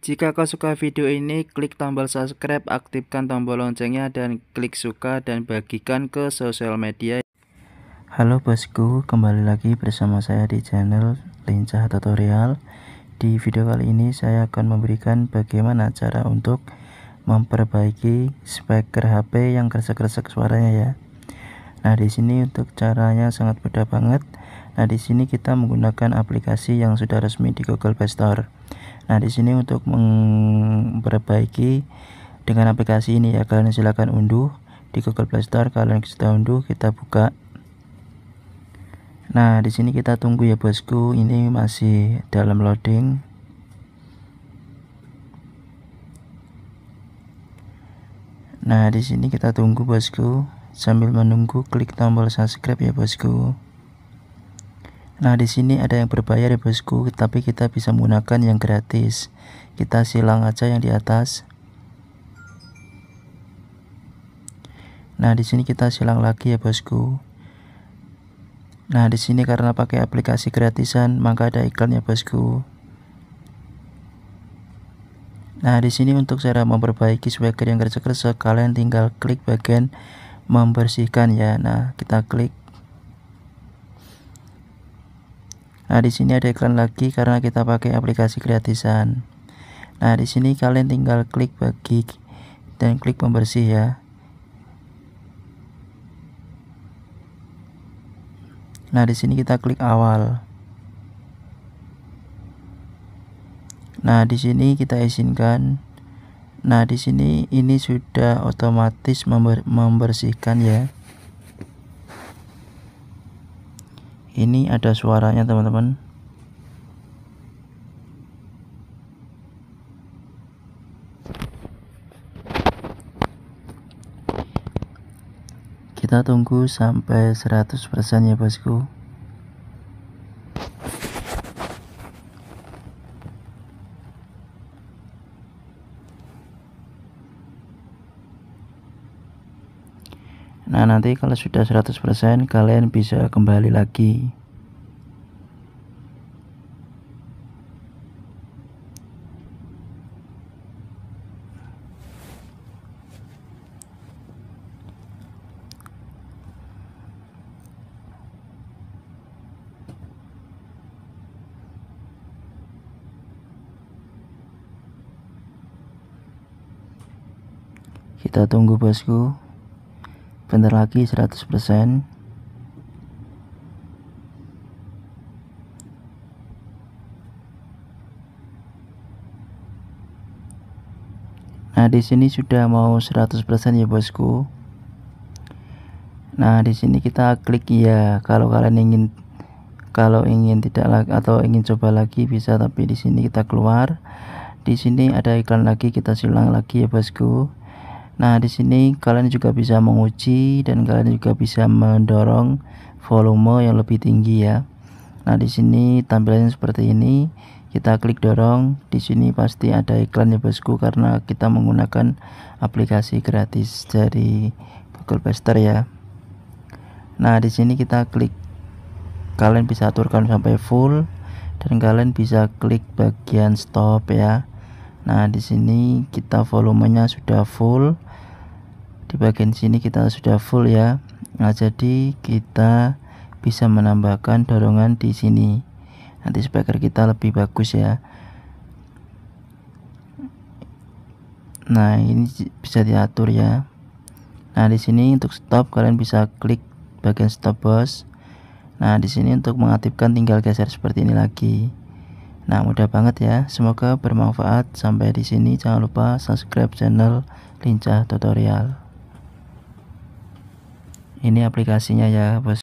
Jika kau suka video ini, klik tombol subscribe, aktifkan tombol loncengnya, dan klik suka dan bagikan ke sosial media. Halo bosku, kembali lagi bersama saya di channel Lincah Tutorial. Di video kali ini saya akan memberikan bagaimana cara untuk memperbaiki speaker HP yang kresek-kresek suaranya ya. Nah, di sini untuk caranya sangat mudah banget. Nah, di sini kita menggunakan aplikasi yang sudah resmi di Google Play Store. Nah, di sini untuk memperbaiki dengan aplikasi ini ya, kalian silakan unduh di Google Play Store, kalian kita unduh, kita buka. Nah, di sini kita tunggu ya bosku, ini masih dalam loading. Nah, di sini kita tunggu bosku sambil menunggu klik tombol subscribe ya bosku. Nah, di sini ada yang berbayar ya bosku, tapi kita bisa menggunakan yang gratis. Kita silang aja yang di atas. Nah, di sini kita silang lagi ya bosku. Nah, di sini karena pakai aplikasi gratisan, maka ada iklan ya bosku. Nah, di sini untuk cara memperbaiki speaker yang kerja kerja kalian tinggal klik bagian membersihkan ya. Nah, kita klik Nah, di sini ada iklan lagi karena kita pakai aplikasi gratisan. Nah, di sini kalian tinggal klik bagi dan klik pembersih ya. Nah, di sini kita klik awal. Nah, di sini kita izinkan. Nah, di sini ini sudah otomatis member membersihkan ya. ini ada suaranya teman-teman kita tunggu sampai 100% ya bosku Nah nanti kalau sudah 100% kalian bisa kembali lagi Kita tunggu bosku bentar lagi 100% Nah, di sini sudah mau 100% ya, Bosku. Nah, di sini kita klik ya. Kalau kalian ingin kalau ingin tidak lagi atau ingin coba lagi bisa, tapi di sini kita keluar. Di sini ada iklan lagi, kita silang lagi ya, Bosku. Nah, di sini kalian juga bisa menguji dan kalian juga bisa mendorong volume yang lebih tinggi ya. Nah, di sini tampilannya seperti ini. Kita klik dorong. Di sini pasti ada iklannya bosku karena kita menggunakan aplikasi gratis dari Google Pester ya. Nah, di sini kita klik kalian bisa aturkan sampai full dan kalian bisa klik bagian stop ya nah di sini kita volumenya sudah full di bagian sini kita sudah full ya nah jadi kita bisa menambahkan dorongan di sini nanti speaker kita lebih bagus ya nah ini bisa diatur ya nah di sini untuk stop kalian bisa klik bagian stop bus. nah di sini untuk mengaktifkan tinggal geser seperti ini lagi Nah, mudah banget ya. Semoga bermanfaat. Sampai di sini jangan lupa subscribe channel Lincah Tutorial. Ini aplikasinya ya, Bos.